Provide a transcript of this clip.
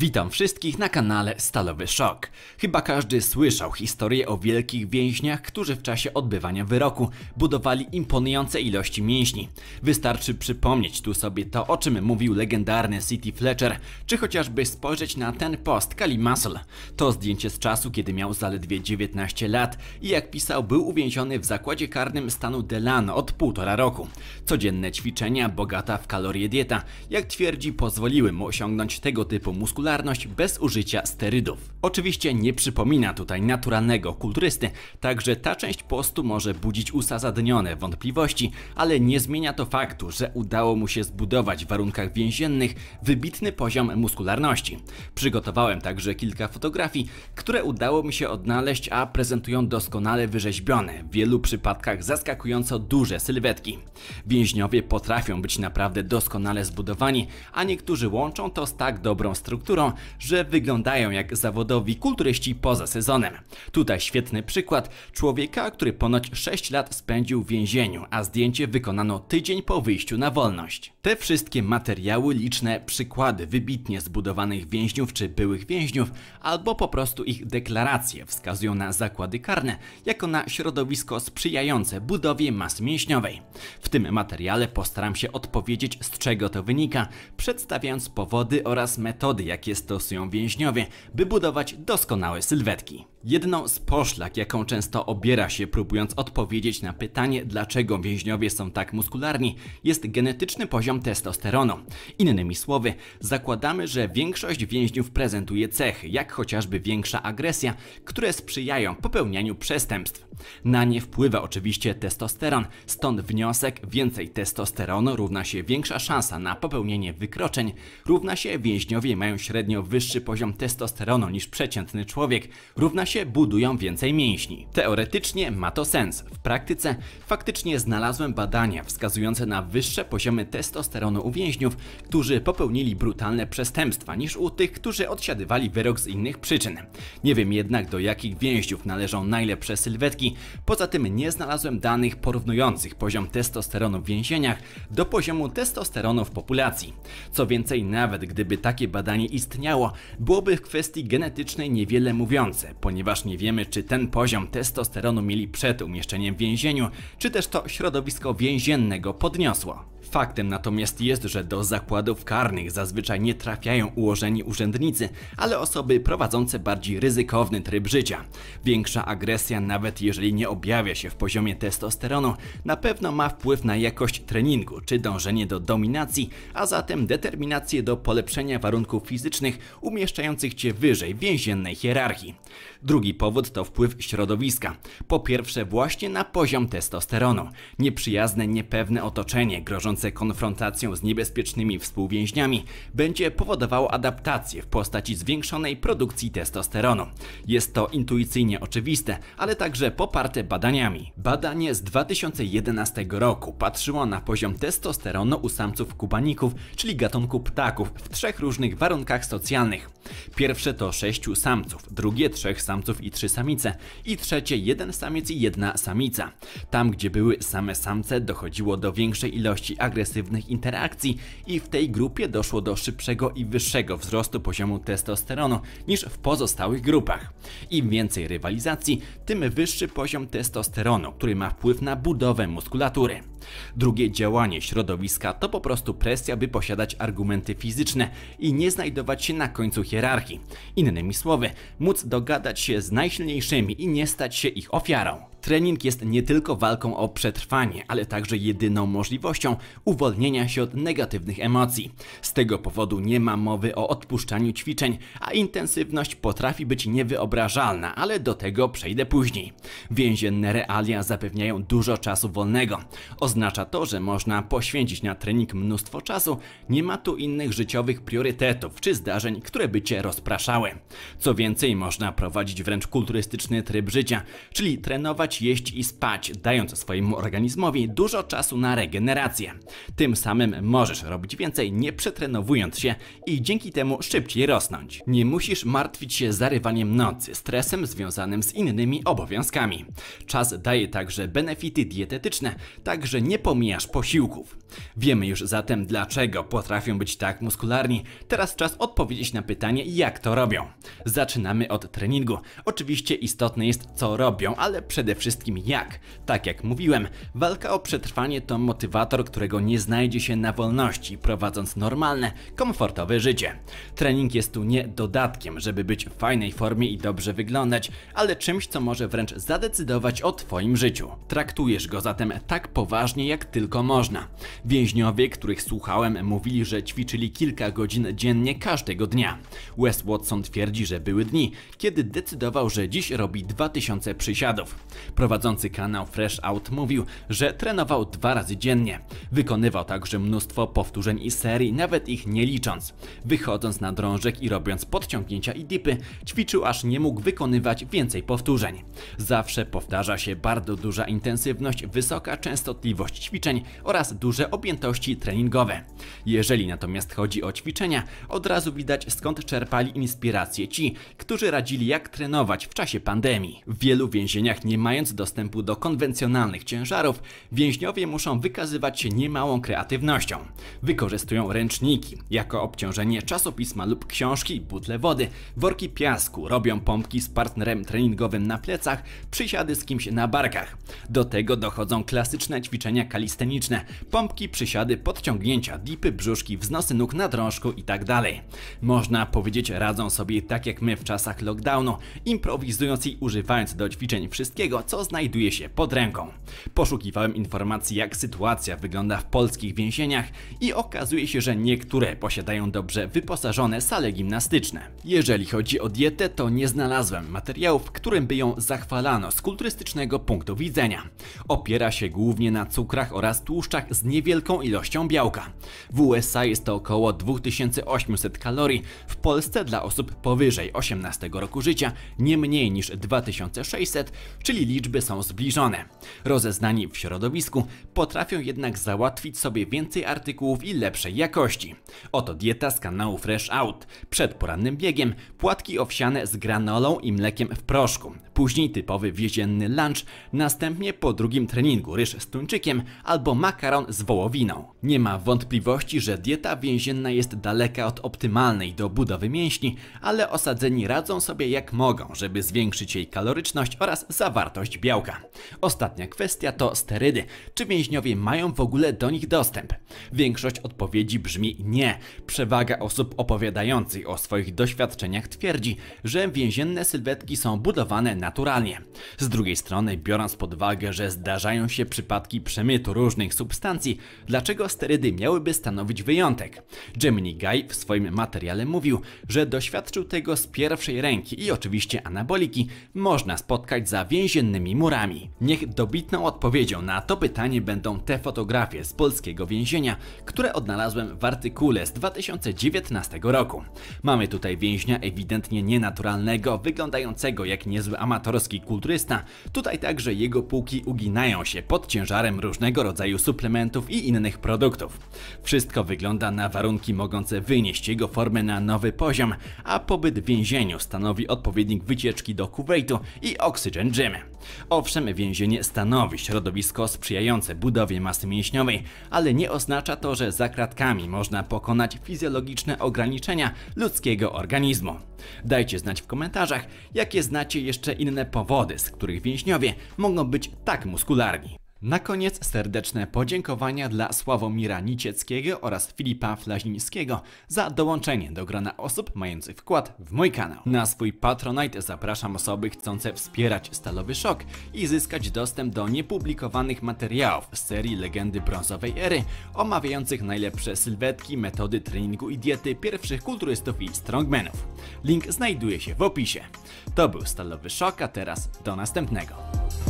Witam wszystkich na kanale Stalowy Szok. Chyba każdy słyszał historię o wielkich więźniach, którzy w czasie odbywania wyroku budowali imponujące ilości mięśni. Wystarczy przypomnieć tu sobie to, o czym mówił legendarny City Fletcher, czy chociażby spojrzeć na ten post Kali Muscle. To zdjęcie z czasu, kiedy miał zaledwie 19 lat i jak pisał, był uwięziony w zakładzie karnym stanu Delano od półtora roku. Codzienne ćwiczenia, bogata w kalorie dieta, jak twierdzi, pozwoliły mu osiągnąć tego typu muskulaturę bez użycia sterydów. Oczywiście nie przypomina tutaj naturalnego kulturysty, także ta część postu może budzić usazadnione wątpliwości, ale nie zmienia to faktu, że udało mu się zbudować w warunkach więziennych wybitny poziom muskularności. Przygotowałem także kilka fotografii, które udało mi się odnaleźć, a prezentują doskonale wyrzeźbione, w wielu przypadkach zaskakująco duże sylwetki. Więźniowie potrafią być naprawdę doskonale zbudowani, a niektórzy łączą to z tak dobrą strukturą, że wyglądają jak zawodowi kulturyści poza sezonem. Tutaj świetny przykład człowieka, który ponoć 6 lat spędził w więzieniu, a zdjęcie wykonano tydzień po wyjściu na wolność. Te wszystkie materiały, liczne przykłady wybitnie zbudowanych więźniów czy byłych więźniów, albo po prostu ich deklaracje wskazują na zakłady karne jako na środowisko sprzyjające budowie masy mięśniowej. W tym materiale postaram się odpowiedzieć z czego to wynika, przedstawiając powody oraz metody, jakie jakie stosują więźniowie, by budować doskonałe sylwetki. Jedną z poszlak, jaką często obiera się próbując odpowiedzieć na pytanie, dlaczego więźniowie są tak muskularni, jest genetyczny poziom testosteronu. Innymi słowy, zakładamy, że większość więźniów prezentuje cechy, jak chociażby większa agresja, które sprzyjają popełnianiu przestępstw. Na nie wpływa oczywiście testosteron, stąd wniosek więcej testosteronu równa się większa szansa na popełnienie wykroczeń, równa się więźniowie mają średnio wyższy poziom testosteronu niż przeciętny człowiek, równa się się budują więcej mięśni. Teoretycznie ma to sens. W praktyce faktycznie znalazłem badania wskazujące na wyższe poziomy testosteronu u więźniów, którzy popełnili brutalne przestępstwa niż u tych, którzy odsiadywali wyrok z innych przyczyn. Nie wiem jednak do jakich więźniów należą najlepsze sylwetki, poza tym nie znalazłem danych porównujących poziom testosteronu w więzieniach do poziomu testosteronu w populacji. Co więcej, nawet gdyby takie badanie istniało, byłoby w kwestii genetycznej niewiele mówiące, ponieważ ponieważ nie wiemy, czy ten poziom testosteronu mieli przed umieszczeniem w więzieniu, czy też to środowisko więzienne go podniosło. Faktem natomiast jest, że do zakładów karnych zazwyczaj nie trafiają ułożeni urzędnicy, ale osoby prowadzące bardziej ryzykowny tryb życia. Większa agresja, nawet jeżeli nie objawia się w poziomie testosteronu, na pewno ma wpływ na jakość treningu czy dążenie do dominacji, a zatem determinację do polepszenia warunków fizycznych umieszczających cię wyżej więziennej hierarchii. Drugi powód to wpływ środowiska. Po pierwsze właśnie na poziom testosteronu. Nieprzyjazne, niepewne otoczenie grożące konfrontacją z niebezpiecznymi współwięźniami będzie powodowało adaptację w postaci zwiększonej produkcji testosteronu. Jest to intuicyjnie oczywiste, ale także poparte badaniami. Badanie z 2011 roku patrzyło na poziom testosteronu u samców kubaników, czyli gatunku ptaków w trzech różnych warunkach socjalnych. Pierwsze to sześciu samców, drugie trzech samców samców i trzy samice. I trzecie, jeden samiec i jedna samica. Tam, gdzie były same samce, dochodziło do większej ilości agresywnych interakcji i w tej grupie doszło do szybszego i wyższego wzrostu poziomu testosteronu niż w pozostałych grupach. Im więcej rywalizacji, tym wyższy poziom testosteronu, który ma wpływ na budowę muskulatury. Drugie działanie środowiska to po prostu presja, by posiadać argumenty fizyczne i nie znajdować się na końcu hierarchii. Innymi słowy, móc dogadać się z najsilniejszymi i nie stać się ich ofiarą. Trening jest nie tylko walką o przetrwanie, ale także jedyną możliwością uwolnienia się od negatywnych emocji. Z tego powodu nie ma mowy o odpuszczaniu ćwiczeń, a intensywność potrafi być niewyobrażalna, ale do tego przejdę później. Więzienne realia zapewniają dużo czasu wolnego. Oznacza to, że można poświęcić na trening mnóstwo czasu, nie ma tu innych życiowych priorytetów czy zdarzeń, które by cię rozpraszały. Co więcej, można prowadzić wręcz kulturystyczny tryb życia, czyli trenować jeść i spać, dając swojemu organizmowi dużo czasu na regenerację. Tym samym możesz robić więcej, nie przetrenowując się i dzięki temu szybciej rosnąć. Nie musisz martwić się zarywaniem nocy, stresem związanym z innymi obowiązkami. Czas daje także benefity dietetyczne, także nie pomijasz posiłków. Wiemy już zatem dlaczego potrafią być tak muskularni. Teraz czas odpowiedzieć na pytanie jak to robią. Zaczynamy od treningu. Oczywiście istotne jest co robią, ale przede wszystkim wszystkim jak. Tak jak mówiłem, walka o przetrwanie to motywator, którego nie znajdzie się na wolności, prowadząc normalne, komfortowe życie. Trening jest tu nie dodatkiem, żeby być w fajnej formie i dobrze wyglądać, ale czymś, co może wręcz zadecydować o Twoim życiu. Traktujesz go zatem tak poważnie, jak tylko można. Więźniowie, których słuchałem, mówili, że ćwiczyli kilka godzin dziennie każdego dnia. Wes Watson twierdzi, że były dni, kiedy decydował, że dziś robi 2000 przysiadów. Prowadzący kanał Fresh Out mówił, że trenował dwa razy dziennie. Wykonywał także mnóstwo powtórzeń i serii, nawet ich nie licząc. Wychodząc na drążek i robiąc podciągnięcia i dipy, ćwiczył aż nie mógł wykonywać więcej powtórzeń. Zawsze powtarza się bardzo duża intensywność, wysoka częstotliwość ćwiczeń oraz duże objętości treningowe. Jeżeli natomiast chodzi o ćwiczenia, od razu widać skąd czerpali inspirację ci, którzy radzili jak trenować w czasie pandemii. W wielu więzieniach nie mają mając dostępu do konwencjonalnych ciężarów, więźniowie muszą wykazywać się niemałą kreatywnością. Wykorzystują ręczniki jako obciążenie czasopisma lub książki, butle wody, worki piasku, robią pompki z partnerem treningowym na plecach, przysiady z kimś na barkach. Do tego dochodzą klasyczne ćwiczenia kalisteniczne, pompki, przysiady, podciągnięcia, dipy, brzuszki, wznosy nóg na drążku itd. Tak Można powiedzieć radzą sobie tak jak my w czasach lockdownu, improwizując i używając do ćwiczeń wszystkiego, co znajduje się pod ręką. Poszukiwałem informacji, jak sytuacja wygląda w polskich więzieniach i okazuje się, że niektóre posiadają dobrze wyposażone sale gimnastyczne. Jeżeli chodzi o dietę, to nie znalazłem materiałów, w którym by ją zachwalano z kulturystycznego punktu widzenia. Opiera się głównie na cukrach oraz tłuszczach z niewielką ilością białka. W USA jest to około 2800 kalorii, w Polsce dla osób powyżej 18 roku życia nie mniej niż 2600, czyli liczba liczby są zbliżone. Rozeznani w środowisku potrafią jednak załatwić sobie więcej artykułów i lepszej jakości. Oto dieta z kanału Fresh Out. Przed porannym biegiem płatki owsiane z granolą i mlekiem w proszku. Później typowy więzienny lunch, następnie po drugim treningu ryż z tuńczykiem albo makaron z wołowiną. Nie ma wątpliwości, że dieta więzienna jest daleka od optymalnej do budowy mięśni, ale osadzeni radzą sobie jak mogą, żeby zwiększyć jej kaloryczność oraz zawartość białka. Ostatnia kwestia to sterydy. Czy więźniowie mają w ogóle do nich dostęp? Większość odpowiedzi brzmi nie. Przewaga osób opowiadających o swoich doświadczeniach twierdzi, że więzienne sylwetki są budowane naturalnie. Z drugiej strony, biorąc pod uwagę, że zdarzają się przypadki przemytu różnych substancji, dlaczego sterydy miałyby stanowić wyjątek? Gemini Guy w swoim materiale mówił, że doświadczył tego z pierwszej ręki i oczywiście anaboliki można spotkać za więziennymi murami. Niech dobitną odpowiedzią na to pytanie będą te fotografie z polskiego więzienia, które odnalazłem w artykule z 2019 roku. Mamy tutaj więźnia ewidentnie nienaturalnego, wyglądającego jak niezły amatorski kulturysta. Tutaj także jego półki uginają się pod ciężarem różnego rodzaju suplementów i innych produktów. Wszystko wygląda na warunki mogące wynieść jego formę na nowy poziom, a pobyt w więzieniu stanowi odpowiednik wycieczki do Kuwejtu i Oxygen Gym. Owszem, więzienie stanowi środowisko sprzyjające budowie masy mięśniowej, ale nie oznacza to, że za kratkami można pokonać fizjologiczne ograniczenia ludzkiego organizmu. Dajcie znać w komentarzach, jakie znacie jeszcze inne powody, z których więźniowie mogą być tak muskularni. Na koniec serdeczne podziękowania dla Sławomira Nicieckiego oraz Filipa Flazińskiego za dołączenie do grona osób mających wkład w mój kanał. Na swój Patronite zapraszam osoby chcące wspierać Stalowy Szok i zyskać dostęp do niepublikowanych materiałów z serii Legendy Brązowej Ery, omawiających najlepsze sylwetki, metody treningu i diety pierwszych kulturystów i strongmenów. Link znajduje się w opisie. To był Stalowy Szok, a teraz do następnego.